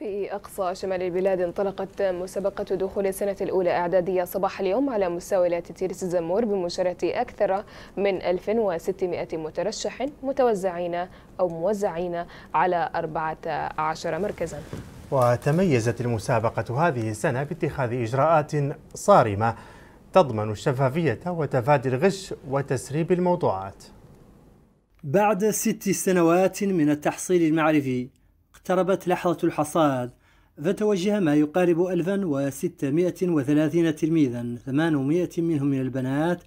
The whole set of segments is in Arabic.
في أقصى شمال البلاد انطلقت مسابقة دخول السنة الأولى إعدادية صباح اليوم على ولاية تيرس الزمور بمشاركة أكثر من 1600 مترشح متوزعين أو موزعين على 14 مركزا وتميزت المسابقة هذه السنة باتخاذ إجراءات صارمة تضمن الشفافية وتفادي الغش وتسريب الموضوعات بعد ست سنوات من التحصيل المعرفي اقتربت لحظة الحصاد فتوجه ما يقارب 1630 تلميذا 800 منهم من البنات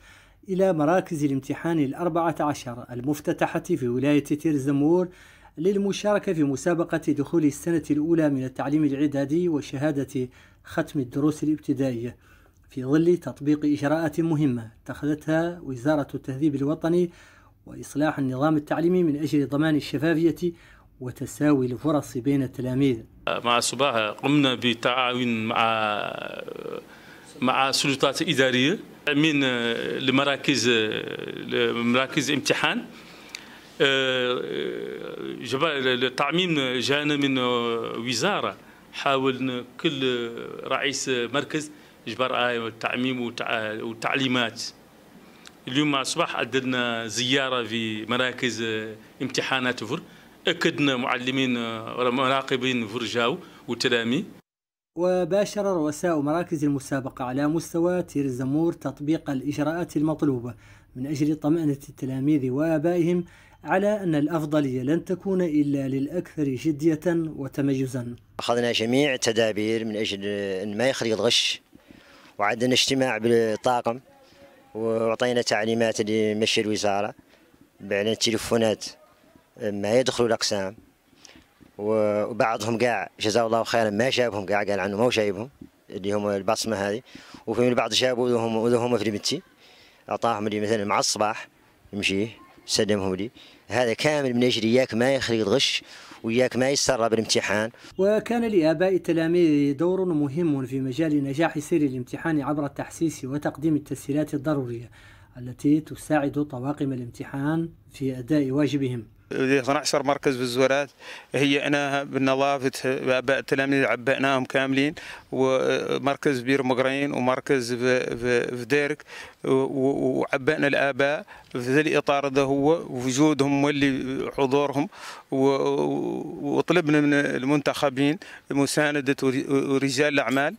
إلى مراكز الامتحان الأربعة عشر المفتتحة في ولاية تير للمشاركة في مسابقة دخول السنة الأولى من التعليم الإعدادي وشهادة ختم الدروس الابتدائية في ظل تطبيق إجراءات مهمة اتخذتها وزارة التهذيب الوطني وإصلاح النظام التعليمي من أجل ضمان الشفافية وتساوي الفرص بين التلاميذ مع صباح قمنا بتعاون مع مع سلطات إدارية من المراكز مراكز امتحان آه، التعميم جانا من وزارة حاول كل رئيس مركز جبر التعميم والتعليمات اليوم مع الصباح عدلنا زيارة في مراكز امتحانات فر أكدنا معلمين آه، مراقبين فرجاو والتلاميذ وباشر رؤساء مراكز المسابقة على مستوى تير الزمور تطبيق الإجراءات المطلوبة من أجل طمأنة التلاميذ وآبائهم على أن الأفضلية لن تكون إلا للأكثر جدية وتميزا أخذنا جميع التدابير من أجل أن ما يخلي الغش وعندنا اجتماع بالطاقم وعطينا تعليمات لمشي الوزارة بإعلان التلفونات ما يدخلوا الاقسام وبعضهم كاع جزاه الله خيرا ما جابهم كاع قال عنه ما هو جايبهم اللي هما البصمه هذه وفي البعض جابوا وهم وهم في بنتي اعطاهم لي مثلا مع الصباح يمشيه سلمهم لي هذا كامل من اجل اياك ما يخلي الغش وياك ما يسرى بالامتحان وكان لآباء التلاميذ دور مهم في مجال نجاح سير الامتحان عبر التحسيس وتقديم التسهيلات الضرورية التي تساعد طواقم الامتحان في أداء واجبهم 12 مركز بالزورات هيئناها بنظافه اباء التلاميذ عبأناهم كاملين ومركز بير مقرين ومركز في ديرك وعبأنا الاباء في الاطار هذا هو وجودهم واللي حضورهم وطلبنا من المنتخبين مسانده رجال الاعمال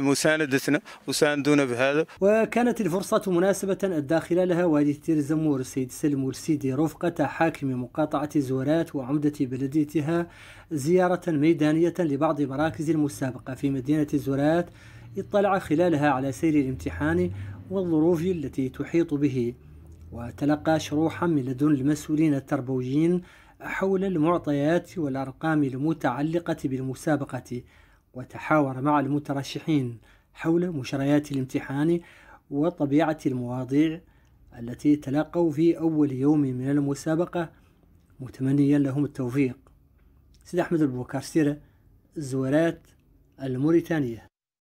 مساندتنا وساندونا بهذا وكانت الفرصة مناسبة أدى خلالها والي تير زمور السيد سلم والسيدي رفقة حاكم مقاطعة زورات وعمدة بلديتها زيارة ميدانية لبعض مراكز المسابقة في مدينة زورات اطلع خلالها على سير الامتحان والظروف التي تحيط به وتلقى شروحا من لدن المسؤولين التربويين حول المعطيات والأرقام المتعلقة بالمسابقة وتحاور مع المترشحين حول مشريات الامتحان وطبيعة المواضيع التي تلقوا في أول يوم من المسابقة متمنيا لهم التوفيق سيد أحمد البوكارسيرة الزوارات الموريتانية